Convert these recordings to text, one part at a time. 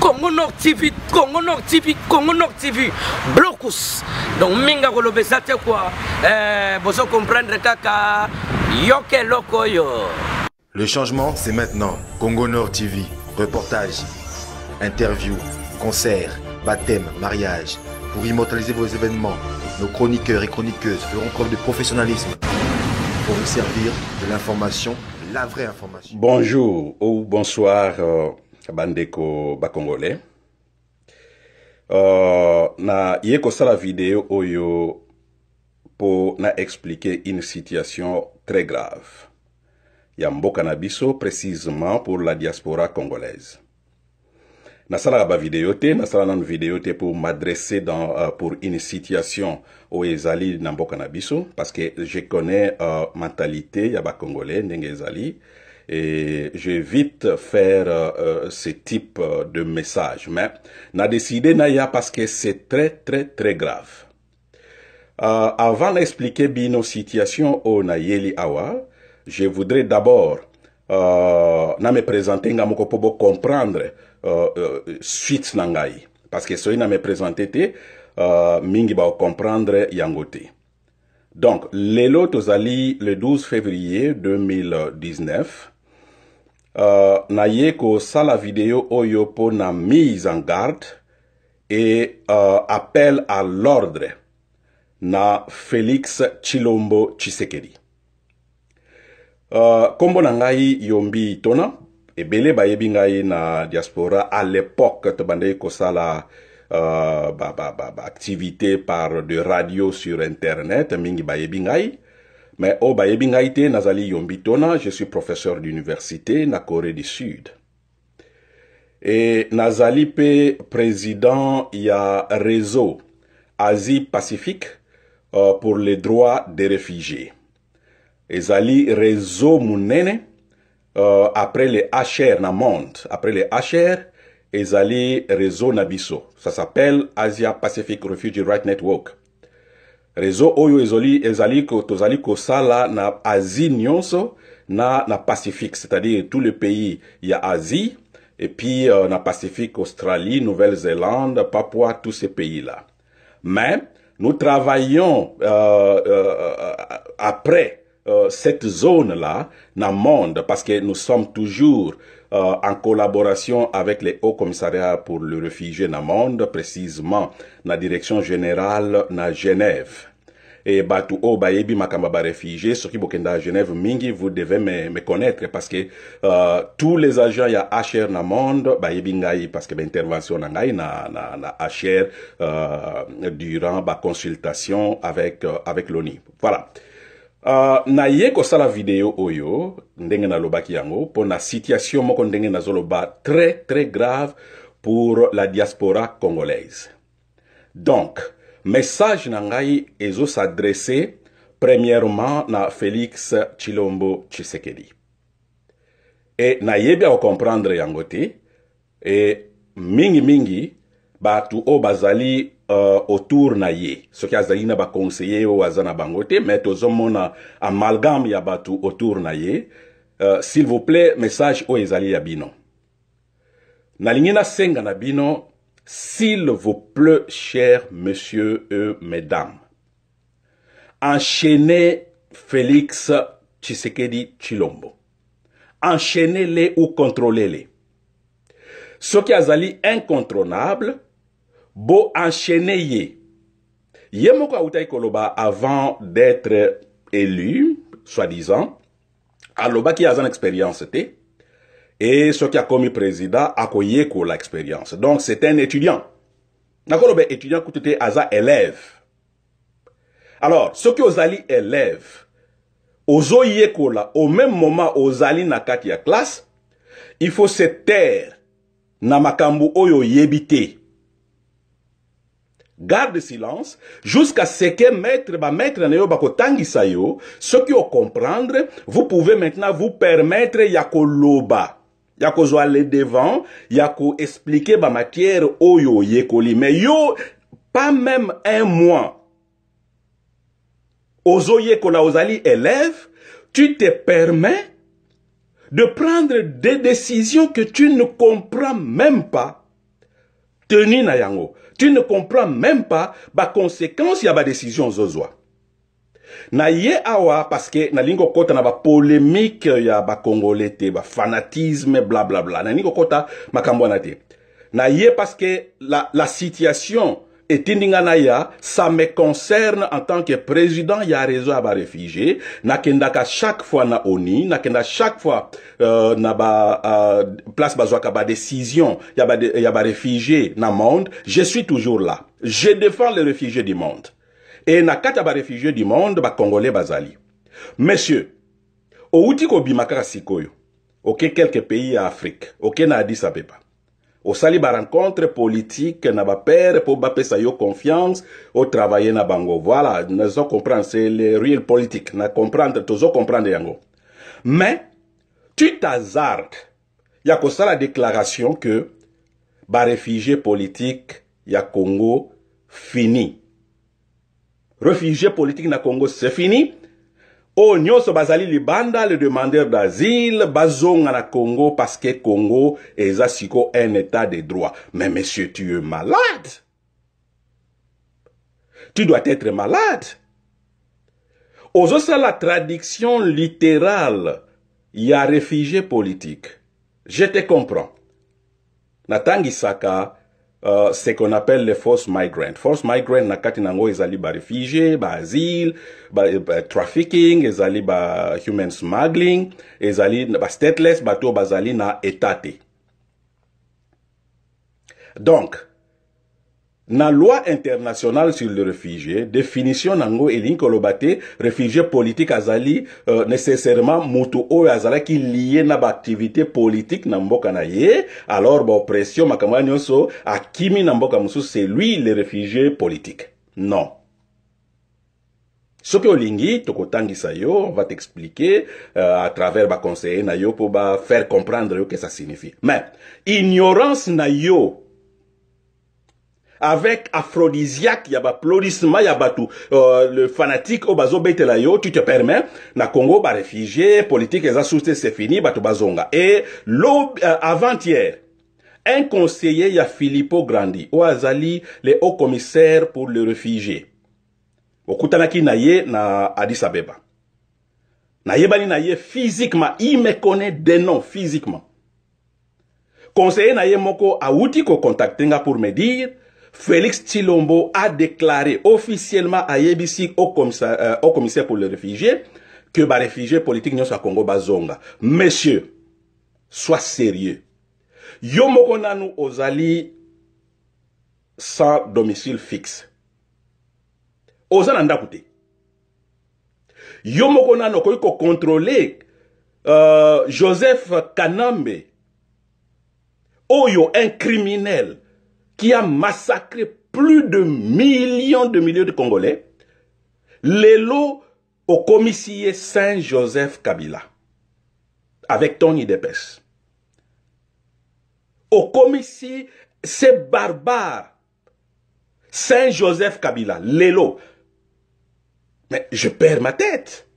congo nord tv congo nord tv congo nord tv blocus donc minga comprendre le changement c'est maintenant congo nord tv reportage interview concert baptême mariage pour immortaliser vos événements nos chroniqueurs et chroniqueuses feront preuve de professionnalisme pour vous servir de l'information la vraie information bonjour ou bonsoir euh, ya bandeko bakongole euh, na yeko sala video oyo mpo na expliquer une situation très grave ya mboka na biso précisément pour la diaspora congolaise Je bavideo te sala nan video te pour m'adresser dans euh, pour une situation il ezali na mboka na biso parce que je connais la euh, mentalité ya congolais et j'évite faire euh, ce type euh, de message. Mais n'a décidé Naya parce que c'est très très très grave. Euh, avant d'expliquer bien nos situations au Nayeli Awa, je voudrais d'abord euh, na me présenter ngamoko pour comprendre euh, suite nangai parce que si na me présenter euh, mingi ba comprendre yangote. Donc, lelo tosali le 12 février 2019 euh, na yeko sala video oyo na mise en garde et euh, appel à l'ordre na félix Chilombo tshisekedi uh, kombo yombi tona ebele baye ngai na diaspora à l'époque tu kosala uh, sala ba, ba, ba, par de radio sur internet mingi ba ngai mais Oba Yebingaite, Nazali Yombitona, je suis professeur d'université na Corée du Sud. Et Nazali pe président ya réseau Asie Pacifique euh, pour les droits des réfugiés. Ezali réseau munene euh, après les HR na monde, après les HR ezali réseau nabiso. Ça s'appelle Asia Pacific Refugee Right Network réseau oyo ezoli ezali tozali na asie nyonso na na pacifique c'est-à-dire tous les pays y il a asie et puis euh, na pacifique australie nouvelle-zélande papua tous ces pays là mais nous travaillons euh, euh, euh, après cette zone là na monde parce que nous sommes toujours euh, en collaboration avec les hauts commissariats pour le refuge monde, précisément la direction générale na Genève. Et Batou Bayebi Makambaba réfugié, ce qui Bokenda Genève Mingi, vous devez me, me connaître parce que euh, tous les agents il y a HR Namonde, Bayebi Ngaï, parce que l'intervention ben, na na, na, HR euh, durant ma bah, consultation avec, euh, avec l'ONU. Voilà. uh, naye kosala video oyo ndenge nalobaki yango mpo na situation moko ndenge nazoloba très très grave pour la diaspora congolaise donc message na ngai ezosadresse premièrement na félix chilombo tshisekedi e nayebi akokomprendre yango te e mingimingi bato oyo bazali Euh, autour na ye qu'Azali zali na conseiller ou aza na bango te me tozomona amalgame ya bato autour na ye euh, s'il vous plaît message ou ezali ya bino na nasenga na bino s'il vous plaît chers monsieur et mesdames enchaînez félix tshisekedi Chilombo. enchaînez-les ou contrôlez-les soki azali incontrôlable boenchaîné ye ye moko autai koloba avant d'être élu soi-disant qui a zan expérience te et ce qui a commis président akoyekola expérience donc c'est un étudiant nakoloba étudiant kutu te aza élève alors soki ozali élève la, au même moment ozali na kati ya classe il faut se taire na makambu oyo yebite garde silence jusqu'à ce que maître ba maître na yo tangisa yo ce comprendre, vous pouvez maintenant vous permettre ya ba, ya kozwa les devant ya ba matière. oyo matière Mais yo pas même un mois ozoyekola ozali élève tu te permets de prendre des décisions que tu ne comprends même pas Tenez na tu ne comprends même pas conséquence ya décision zozoa. na ye awa na lingo kota na polémique ya Congolais, te fanatisme, blablabla nalingi kota makambo na te na ye que la, la situation et ya ça me concerne en tant que président y a réseau réfugié, na nakendaka chaque fois na oni nakenda chaque fois euh, na ba euh, place bazwaka ba ya y ya ba réfugié na monde je suis toujours là je défends les réfugiés du monde Et na kata réfugiés réfugiés du monde Congolais bazali monsieur outi kobima kaka sikoyo oke quelques quelques pays en afrique oke dit na addis pas osali rencontre politique na pour mpo bapesa yo confiance travailler na bango voilà on comprend c'est le real politique na comprendre tozo comprendre yango mais tu y ça la déclaration que réfugié politique ya congo fini réfugié politique na congo c'est fini Oh nyonso bazali libanda le demandeur d'asile bazonga na congo parce que congo est un état de droit mais monsieur tu es malade tu dois être malade la traduction littérale il y a réfugié politique je te comprends natangisaka euh, ce qu'on appelle les force migrant. Force migrant na kati nango ezali ba refugee, asile, trafficking, ezali ba human smuggling, ezali ba stateless bato bazali na étaté Donc, la loi internationale sur le réfugié, définition nango Elin Kolobate, réfugié politique azali, euh, nécessairement mutu azala qui lié na activité politique na mboka na ye, alors ba pression, makambo akimi na mboka musu c'est lui le réfugié politique. Non. Ce olingi tokotangisa yo on va t'expliquer euh, à travers conseiller na yo ba faire comprendre yo que ça signifie mais ignorance na yo avec aphrodisiaque ya baplodisma ya le fanatique oyo bazobetela yo tu te permets na congo réfugié, politique les c'est fini bato bazonga Et, l'aube, euh, avant-hier un conseiller ya filippo grandi Oazali, azali le haut commissaire pour le réfugié Okutana na ye na addis abeba yebani na ye physiquement il me connaît des noms physiquement conseiller na ye moko ko ko nga pour me dire Félix Chilombo a déclaré officiellement à Yebisi au commissaire, euh, au commissaire pour les réfugiés que les réfugiés politiques n'y à Congo Bazonga. Messieurs, sois sérieux. Yo Mokonanu Ozali sans domicile fixe. Ozan Andakouté. Yo Mokonanu Okoyko contrôler euh, Joseph Kanambe. Oyo, un criminel. qui a massacré plus de millions de milliers de Congolais, l'élo au commissaire Saint-Joseph Kabila, avec Tony Depes. Au commissaire, c'est barbare. Saint-Joseph Kabila, l'élo. Mais je perds ma tête.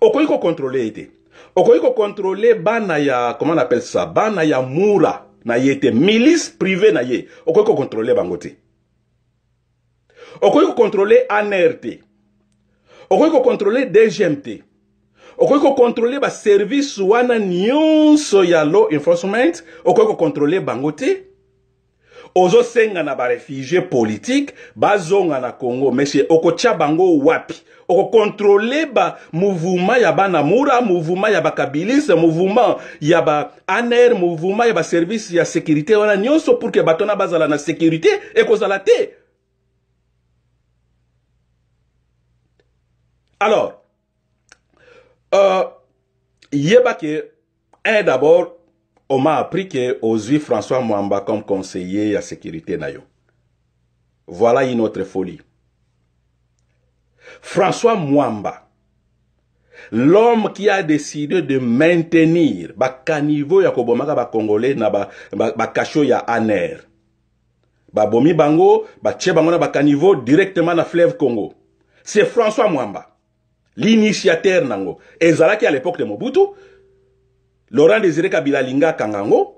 Au contrôler? était. faut contrôler? banaya, comment on appelle ça? Banaya Moura na ye milice privée na ye okoki contrôler bangote te contrôler ANRT? anr te okoki kokontrole dgm te okoki kokontrole ouana wana nyonso ya law enforcement okoko kokontrole Bangote senga na politique, politike bazonga na congo Monsieur okotia bango wapi ba mouvement ya banamura mouvement ya bakabilise mouvement ya aner mouvement ya y ya sécurité wana nyonso pour que batona wana bazala na sécurité kozala te alors euh, yeba ke un d'abord on m'a appris que ozwi François Mwamba comme conseiller à sécurité nayo. Voilà une autre folie. François Mwamba, l'homme qui a décidé de maintenir le caniveau ya kobomaka ba congolais na ba, ba, ya aner. Ba bomi bango, ba tche bango na caniveau directement na fleuve Congo. C'est François Mwamba, l'initiateur nango. qui à l'époque de Mobutu, Laurent Désiré Kabila linga kangango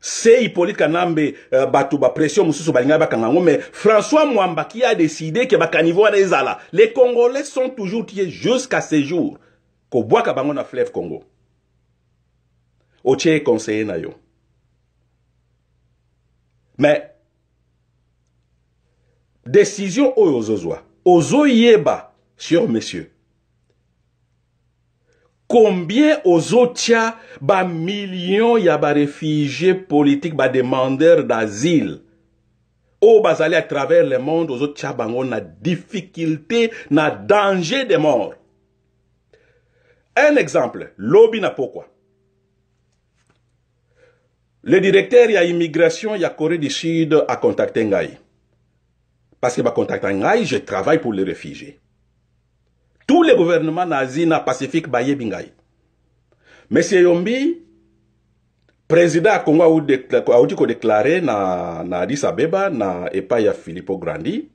c'est Hippolyte Kanambe euh, pression mususu balinga ba kangango mais François Mwamba qui a décidé que bakanivo ezala les congolais sont toujours tirés jusqu'à ce jour ko bwaka bango na fleuve Congo Oche conseiller na yo mais décision oyo Ozo yéba sur messieurs combien aux bah, millions y ya a bah, réfugiés politiques des bah, demandeurs d'asile au oh, bazali à travers le monde vont-ils bango des difficulté na danger de mort un exemple lobby na pourquoi? le directeur a immigration a corée du sud a contacté ngai parce que contacté ngai je travaille pour les réfugiés tous les gouvernements nazis na Pacifique baye bingai. Monsieur Yombi, président à Congo, a déclaré na, na Addis Abeba na Epaya ya Filippo Grandi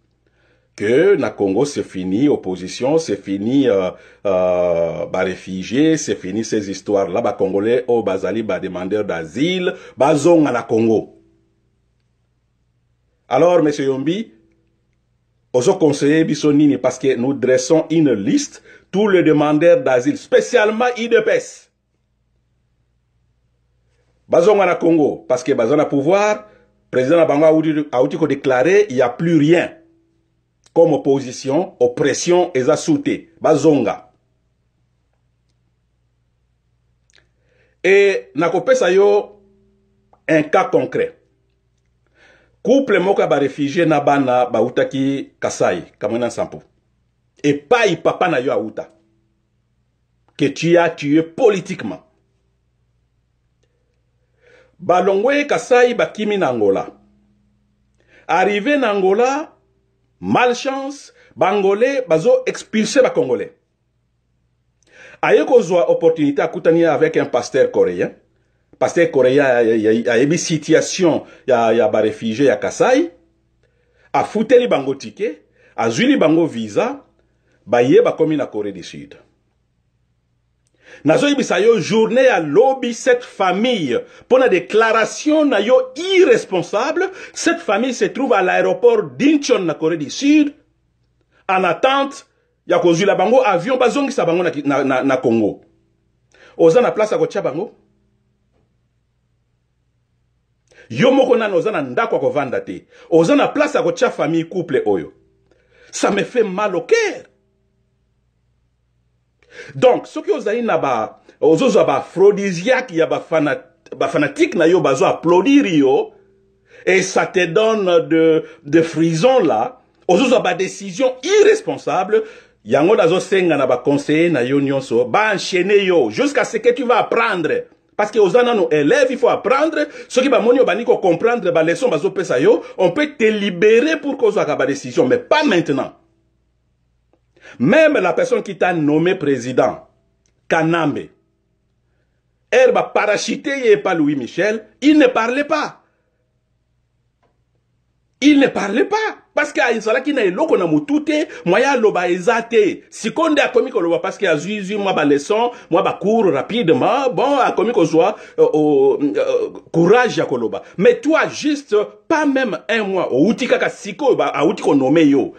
que na Congo c'est fini opposition, c'est fini euh, euh réfugiés, c'est fini ces histoires là les congolais au oh, bazali ba demandeurs d'asile, bazonga la Congo. Alors monsieur Yombi, aux conseillers Bissonini parce que nous dressons une liste tous les demandeurs d'asile spécialement idps bazonga na congo parce que Bazonga pouvoir président la a qu'a déclaré il n'y a plus rien comme opposition oppression et assauté. bazonga il y yo un cas concret couple mokaba ba na bana utaki kasai Et Et de papa na yo auta que tu as tué politiquement balongwe kasai bakimi na angola arrivé en angola malchance bangolais bazo ba congolais aye eu opportunité akutani avec un pasteur coréen pasteur coréen une situation ya, ya barefugie à kasai ticket, bango tike pris bango visa baye comme na corée du sud ibisa yo journée à lobby cette famille pour la déclaration irresponsable cette famille se trouve à l'aéroport d'incheon en corée du sud en attente ya la bango avion sa bango na, na, na, na congo oza na place à kotia bango yo moko nano oza na ndako ya te oza na place ya famille couple oyo ça me fait mal au cœur donc qui soki ozali na ba ozozwa baaphrodisiake ya fanatique na yo bazwa applaudir yo et ça te donne de, de frissons là ozozwa badécision irresponsable yango senga na baconseiller na yo Ban baenchaîne yo jusqu'à ce que tu vas apprendre parce que enfants nos élèves il faut apprendre qui ce qui va comprendre leçons bah, leçons bazopesa yo on peut te libérer pour qu'on soit des décision mais pas maintenant même la personne qui t'a nommé président Kaname, elle va parachuté pas louis michel il ne parlait pas il ne parlait pas parce qu'il que azalaki na eloko na mutute, te mwa ya Si Si te sikoyo nde le koloba parce qu'il a que moi mwa moi mwa cours rapidement bon comme comme qu'on soit courage mais toi juste pas même un mois tu siko ba auti nome yo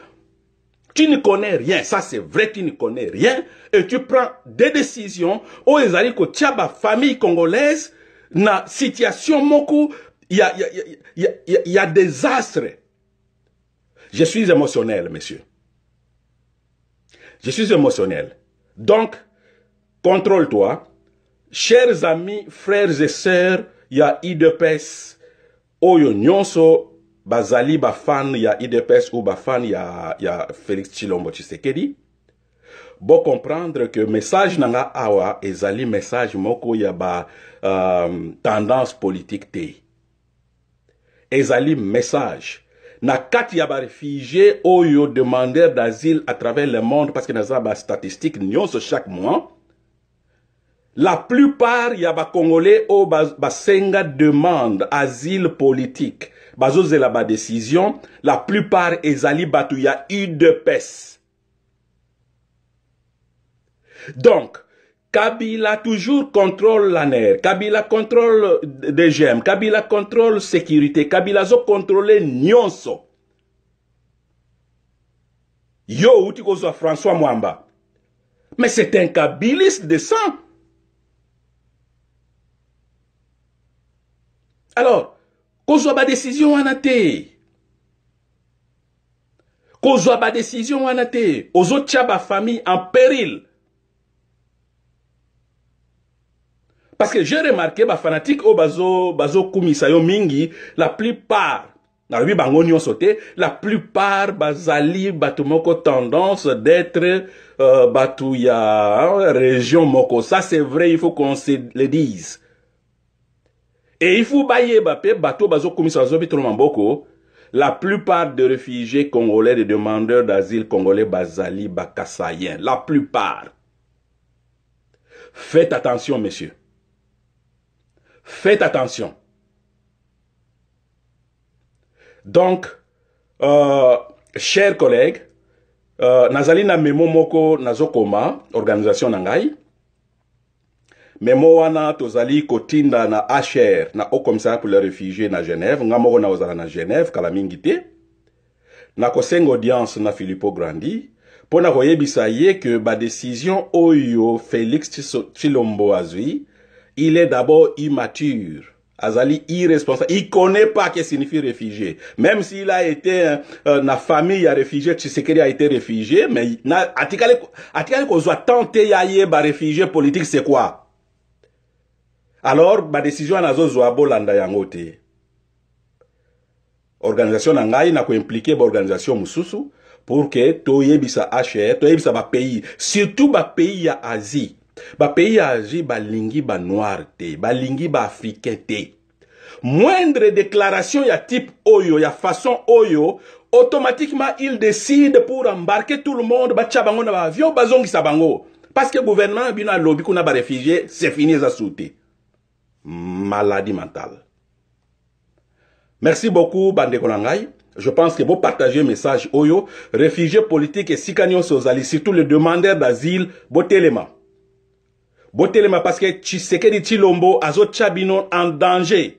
Tu ne connais rien, ça c'est vrai, tu ne connais rien, et tu prends des décisions, qui ezali la famille congolaise na situation moko il y a, il y, a, il y, a, il y a des astres. Je suis émotionnel, monsieur. Je suis émotionnel. Donc, contrôle-toi. Chers amis, frères et sœurs, il y a IDPS, Oyo Nyonso, Bazali Bafan, il y a IDPS ou Bafan, il y a, il y a Félix Chilombo dit Bon comprendre que message nanga awa, ezali message moko ya ba euh, tendance politique te ezali message na kati ya barefugie oyo demandeur d'asile à travers le monde parce que naza statistique nyonso chaque mois la plupart ya Congolais ont basenga demande asile politique bas décision. la plupart ezali batu ya udps donc Kabila toujours contrôle la NER, Kabila contrôle DGM, Kabila contrôle sécurité, Kabila zo contrôle nyonso. Yo uti kozwa François Mwamba. Mais c'est un kabiliste de sang. Alors, kozwa ba décision wana te. Kozwa ba décision wana te. Ozo tcha ba famille en péril. parce que j'ai remarqué bah, fanatique au oh, bazo Kumi yo mingi la plupart nalobi bango ont sauté, la plupart bazali bato moko tendance d'être euh, hein, région moko ça c'est vrai il faut qu'on se le dise et il faut bayeba mpe bato beaucoup. la plupart des réfugiés congolais des demandeurs d'asile congolais bazali la plupart faites attention messieurs Faites attention. Donc, euh, chers collègues, euh, nazali na memo moko nazokoma organisation na ngai memo wana tozali kotinda na hr na haut commissariat pour le réfugié na genève nga moko nakozala na genève kala mingi te nakosenga audience na filippo grandi mpo na koyebisa ye ke badesizio oyo félix tshilombo azwi il est d'abord immature. Azali irresponsable. Il connaît pas ce que signifie réfugié. Même s'il a été, dans euh, euh, na famille a réfugié, qu'il a été réfugié, mais, na, a qu'on soit tenté d'aller yeba réfugié politique, c'est quoi? Alors, ma décision na été zoabo landa yangote. Organisation na ngai na ko impliquer ba organisation mususu pour que to yebisa HR, to yebisa va pays, surtout le pays ya Asie bapeyi ya asie balingi banoire te balingi langue te moindre déclaration ya type oyo ya façon oyo automatiquement il décide pour embarquer tout le monde batia bango na baavion bazongisa bango parce que gouvernement bina lobby n'a ba c'est fini za sauter. maladie mentale merci beaucoup bande kolangai je pense que vous le message oyo réfugiés politique et nyonso ozali surtout les demandeurs d'asile botelema botelema parceke tshisekedi tshilombo azotya bino en danger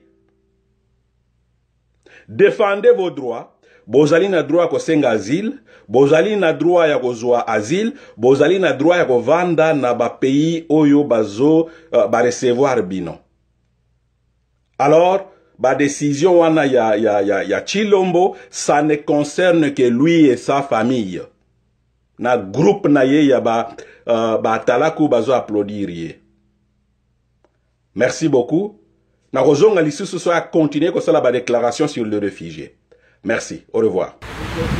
Défendez vos droits bozali na droit ya kosenga asile bozali na droit ya kozwa asile bozali na droit ya vanda na pays oyo bazo uh, recevoir bino alors décision wana ya, ya, ya, ya chilombo ça ne concerne que lui et sa famille na groupe na ye ya ba uh, ba bazo applaudir ye merci beaucoup Na nakozonga lisusu so acontinue ba déclaration sur le réfugié merci au revoir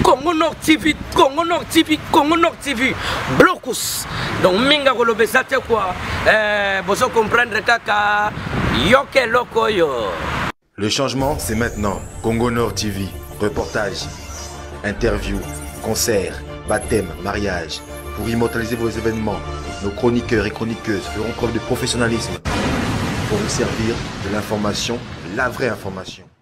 congo nord tv congo nord tv congo nord tv blocus donc mingi akolobesa te quoi. eh, comprendre kaka yoka eloko oyo le changement c'est maintenant congo nord tv reportage interview concert baptême, mariage. Pour immortaliser vos événements, nos chroniqueurs et chroniqueuses feront preuve de professionnalisme pour vous servir de l'information, la vraie information.